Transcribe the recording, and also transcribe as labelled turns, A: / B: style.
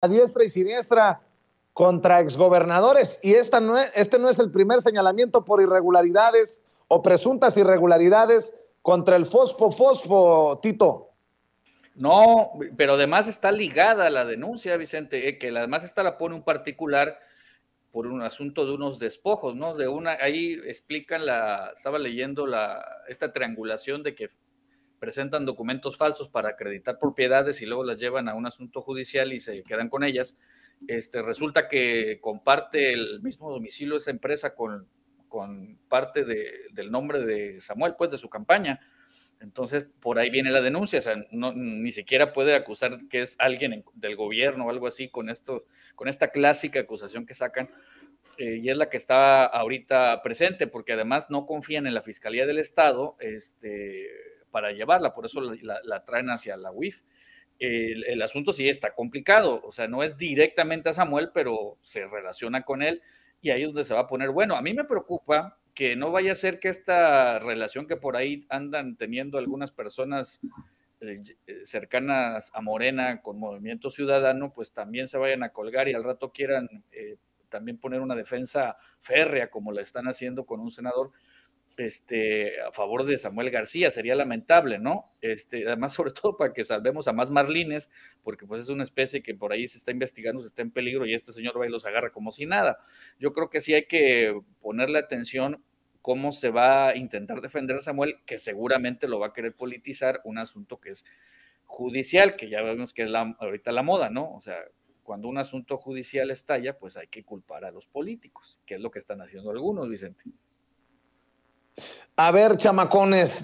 A: a diestra y siniestra contra exgobernadores. Y esta no este no es el primer señalamiento por irregularidades o presuntas irregularidades contra el Fosfo Fosfo, Tito. No, pero además está ligada la denuncia, Vicente, eh, que además esta la pone un particular por un asunto de unos despojos, ¿no? De una, ahí explican la, estaba leyendo la, esta triangulación de que presentan documentos falsos para acreditar propiedades y luego las llevan a un asunto judicial y se quedan con ellas. Este, resulta que comparte el mismo domicilio esa empresa con, con parte de, del nombre de Samuel, pues de su campaña. Entonces, por ahí viene la denuncia, o sea, ni siquiera puede acusar que es alguien del gobierno o algo así con, esto, con esta clásica acusación que sacan. Eh, y es la que está ahorita presente, porque además no confían en la Fiscalía del Estado, este, para llevarla, por eso la, traen hacia la UIF. El, asunto sí está complicado, o sea, no es directamente a Samuel, pero se relaciona con él y ahí es donde se va a poner, bueno, a mí me preocupa que no vaya a ser que esta relación que por ahí andan teniendo algunas personas eh, eh, cercanas a Morena con Movimiento Ciudadano, pues también se vayan a colgar y al rato quieran eh, también poner una defensa férrea como la están haciendo con un senador, este, a favor de Samuel García, sería lamentable, ¿no? Este, además, sobre todo para que salvemos a más marlines, porque pues es una especie que por ahí se está investigando, se está en peligro y este señor va y los agarra como si nada. Yo creo que sí hay que ponerle atención cómo se va a intentar defender a Samuel, que seguramente lo va a querer politizar, un asunto que es judicial, que ya vemos que es la, ahorita la moda, ¿no? O sea, cuando un asunto judicial estalla, pues hay que culpar a los políticos, que es lo que están haciendo algunos, Vicente. A ver, chamacones,